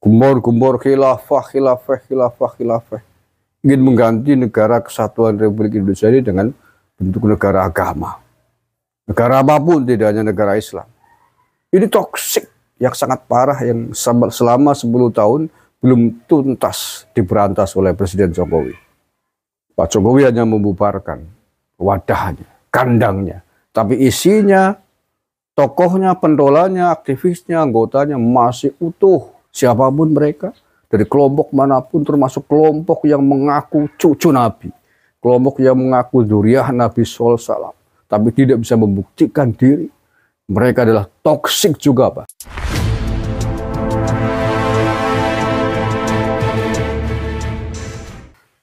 gembor-gembor khilafah, khilafah, khilafah, khilafah. Ingin mengganti negara kesatuan Republik Indonesia ini dengan bentuk negara agama. Negara apapun, tidak hanya negara Islam. Ini toksik yang sangat parah yang selama 10 tahun belum tuntas diberantas oleh Presiden Jokowi. Pak Jokowi hanya membubarkan wadahnya, kandangnya. Tapi isinya, tokohnya, pendolanya, aktivisnya, anggotanya masih utuh Siapapun mereka, dari kelompok manapun termasuk kelompok yang mengaku cucu Nabi. Kelompok yang mengaku duriah Nabi SAW. Tapi tidak bisa membuktikan diri. Mereka adalah toksik juga Pak.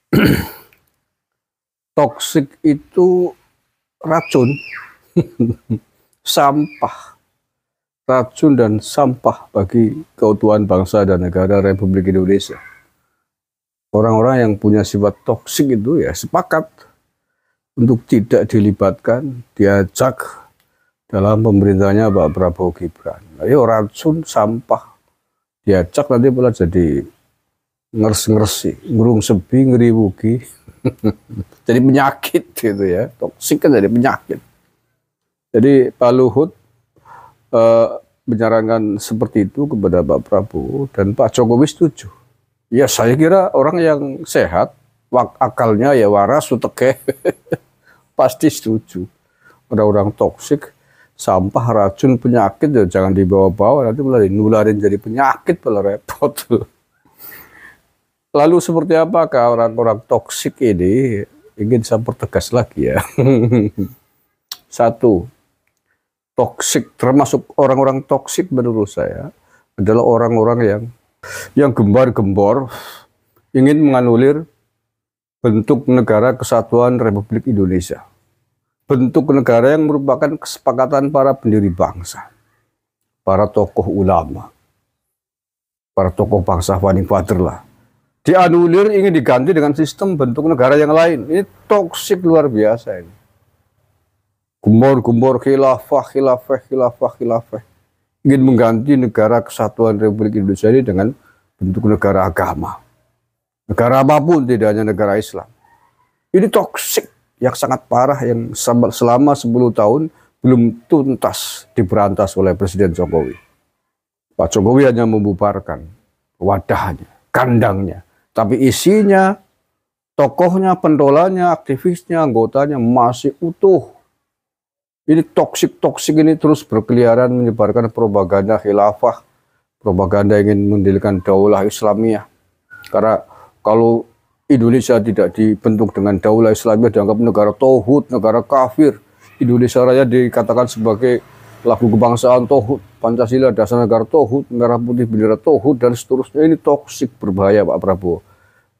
toksik itu racun, sampah, racun dan sampah bagi keutuhan bangsa dan negara Republik Indonesia. Orang-orang yang punya sifat toksik itu ya sepakat untuk tidak dilibatkan, diajak dalam pemerintahnya Pak Prabowo Gibran. Ayo racun sampah diajak nanti pula jadi ngers-ngersi, ngurung sepi, ngeriwugi. jadi penyakit gitu ya. Toksik kan jadi penyakit. Jadi Pak Luhut eh, menyarankan seperti itu kepada Pak Prabowo dan Pak Jokowi setuju. Ya saya kira orang yang sehat, akalnya ya waras, utekeh, pasti setuju. Orang-orang toksik, sampah, racun, penyakit ya jangan dibawa-bawa, nanti mulai nularin jadi penyakit, malah repot. Lalu seperti apakah orang-orang toksik ini? Ingin saya pertegas lagi ya. Satu, toksik termasuk orang-orang toksik menurut saya adalah orang-orang yang yang gembar-gembor ingin menganulir bentuk negara kesatuan Republik Indonesia. Bentuk negara yang merupakan kesepakatan para pendiri bangsa, para tokoh ulama, para tokoh bangsa father lah. Dianulir ingin diganti dengan sistem bentuk negara yang lain. Ini toksik luar biasa ini gembor-gembor khilafah, khilafah, khilafah, khilafah. Ingin mengganti negara kesatuan Republik Indonesia ini dengan bentuk negara agama. Negara apapun, tidak hanya negara Islam. Ini toksik yang sangat parah yang selama 10 tahun belum tuntas diberantas oleh Presiden Jokowi. Pak Jokowi hanya membubarkan wadahnya, kandangnya. Tapi isinya, tokohnya, pendolanya, aktivisnya, anggotanya masih utuh ini toksik-toksik ini terus berkeliaran menyebarkan propaganda khilafah, propaganda ingin mendirikan daulah Islamiyah. Karena kalau Indonesia tidak dibentuk dengan daulah Islamiyah dianggap negara tohut, negara kafir. Indonesia Raya dikatakan sebagai lagu kebangsaan tohut, Pancasila dasar negara tohut, merah putih bendera tohut, dan seterusnya ini toksik berbahaya Pak Prabowo.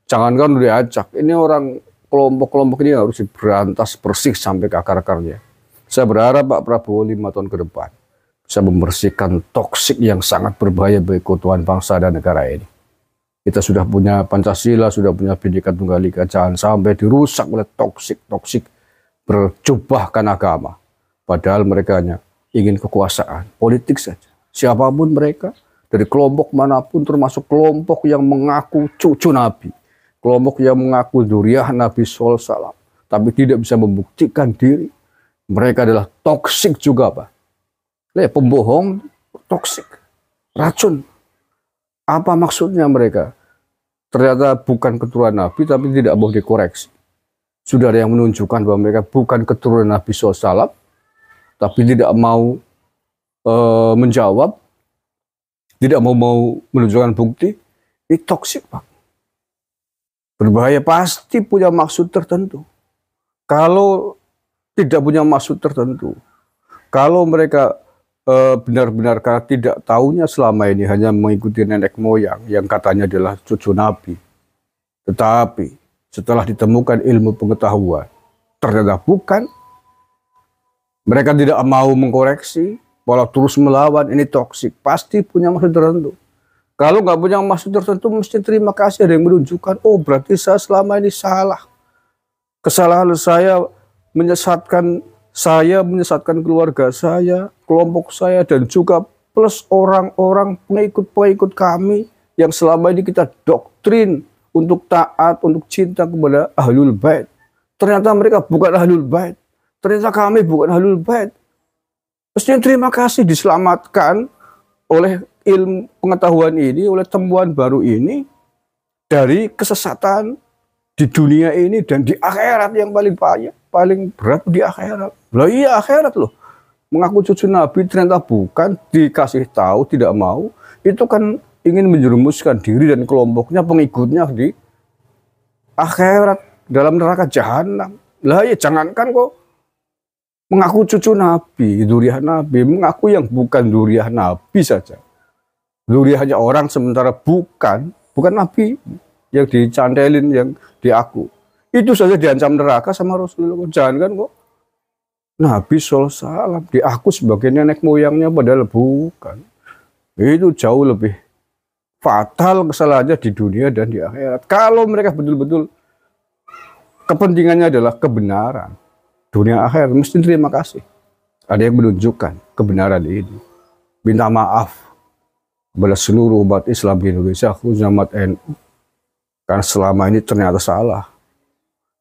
Jangankan diajak. ini orang kelompok-kelompok ini harus diberantas bersih sampai ke akar-akarnya. Saya berharap Pak Prabowo lima tahun ke depan bisa membersihkan toksik yang sangat berbahaya bagi keutuhan bangsa dan negara ini. Kita sudah punya Pancasila, sudah punya pendidikan Tunggal Ika, jangan sampai dirusak oleh toksik-toksik berjubahkan agama. Padahal mereka hanya ingin kekuasaan, politik saja. Siapapun mereka, dari kelompok manapun termasuk kelompok yang mengaku cucu Nabi. Kelompok yang mengaku duriah Nabi Sol Salam. Tapi tidak bisa membuktikan diri mereka adalah toksik juga, Pak. Lihat, pembohong, toksik, racun. Apa maksudnya mereka? Ternyata bukan keturunan Nabi, tapi tidak boleh dikoreksi. Sudah ada yang menunjukkan bahwa mereka bukan keturunan Nabi SAW, tapi tidak mau e, menjawab, tidak mau, mau menunjukkan bukti, ini toksik, Pak. Berbahaya pasti punya maksud tertentu. Kalau tidak punya maksud tertentu. Kalau mereka eh, benar-benar karena tidak tahunya selama ini hanya mengikuti nenek moyang yang katanya adalah cucu nabi. Tetapi setelah ditemukan ilmu pengetahuan, ternyata bukan. Mereka tidak mau mengkoreksi, walau terus melawan, ini toksik. Pasti punya maksud tertentu. Kalau nggak punya maksud tertentu, mesti terima kasih ada yang menunjukkan, oh berarti saya selama ini salah. Kesalahan saya menyesatkan saya, menyesatkan keluarga saya, kelompok saya, dan juga plus orang-orang pengikut-pengikut kami yang selama ini kita doktrin untuk taat, untuk cinta kepada ahlul bait. Ternyata mereka bukan ahlul bait. Ternyata kami bukan ahlul bait. Mestinya terima kasih diselamatkan oleh ilmu pengetahuan ini, oleh temuan baru ini dari kesesatan di dunia ini dan di akhirat yang paling banyak paling berat di akhirat. Loh iya akhirat loh. Mengaku cucu Nabi ternyata bukan dikasih tahu tidak mau. Itu kan ingin menjerumuskan diri dan kelompoknya pengikutnya di akhirat dalam neraka jahanam. Lah ya jangankan kok mengaku cucu Nabi, duriah Nabi, mengaku yang bukan duriah Nabi saja. duriah hanya orang sementara bukan, bukan Nabi yang dicandelin, yang diaku. Itu saja diancam neraka sama Rasulullah. Jangan kan kok Nabi di aku sebagai nenek moyangnya padahal bukan. Itu jauh lebih fatal kesalahannya di dunia dan di akhirat. Kalau mereka betul-betul kepentingannya adalah kebenaran. Dunia akhirat mesti terima kasih. Ada yang menunjukkan kebenaran ini. Minta maaf kepada seluruh umat Islam di Indonesia, khususnya umat NU. Karena selama ini ternyata salah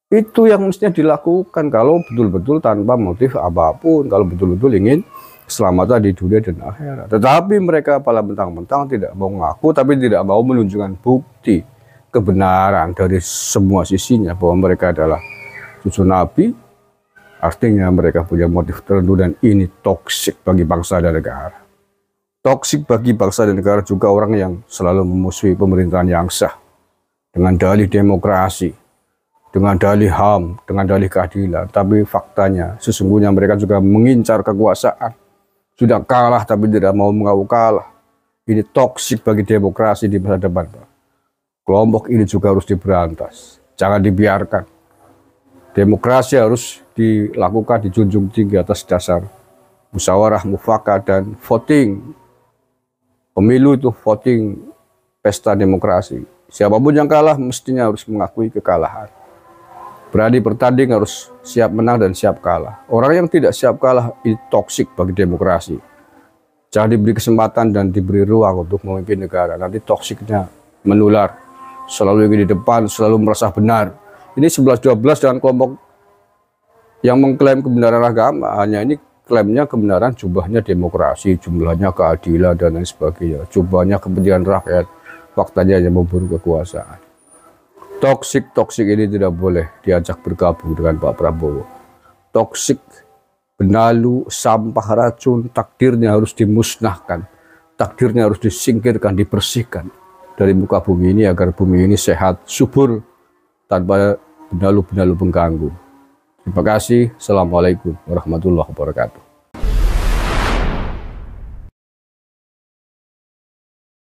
itu yang mestinya dilakukan kalau betul-betul tanpa motif apapun, kalau betul-betul ingin keselamatan di dunia dan akhirat. Tetapi mereka pala mentang-mentang tidak mau ngaku, tapi tidak mau menunjukkan bukti kebenaran dari semua sisinya bahwa mereka adalah cucu Nabi. Artinya mereka punya motif tertentu dan ini toksik bagi bangsa dan negara. Toksik bagi bangsa dan negara juga orang yang selalu memusuhi pemerintahan yang sah dengan dalih demokrasi, dengan dalih HAM, dengan dalih keadilan. Tapi faktanya, sesungguhnya mereka juga mengincar kekuasaan. Sudah kalah tapi tidak mau mengaku kalah. Ini toksik bagi demokrasi di masa depan. Kelompok ini juga harus diberantas. Jangan dibiarkan. Demokrasi harus dilakukan, dijunjung tinggi atas dasar musyawarah, mufakat, dan voting. Pemilu itu voting pesta demokrasi. Siapapun yang kalah mestinya harus mengakui kekalahan. Berani bertanding harus siap menang dan siap kalah. Orang yang tidak siap kalah itu toksik bagi demokrasi. Jangan diberi kesempatan dan diberi ruang untuk memimpin negara. Nanti toksiknya menular. Selalu ingin di depan, selalu merasa benar. Ini 11-12 dengan kelompok yang mengklaim kebenaran agama. Hanya ini klaimnya kebenaran jumlahnya demokrasi, jumlahnya keadilan dan lain sebagainya, jumlahnya kepentingan rakyat, faktanya hanya memburu kekuasaan. Toksik-toksik ini tidak boleh diajak bergabung dengan Pak Prabowo. Toksik, benalu, sampah racun, takdirnya harus dimusnahkan. Takdirnya harus disingkirkan, dibersihkan dari muka bumi ini agar bumi ini sehat, subur, tanpa benalu-benalu pengganggu. Terima kasih. Assalamualaikum warahmatullahi wabarakatuh.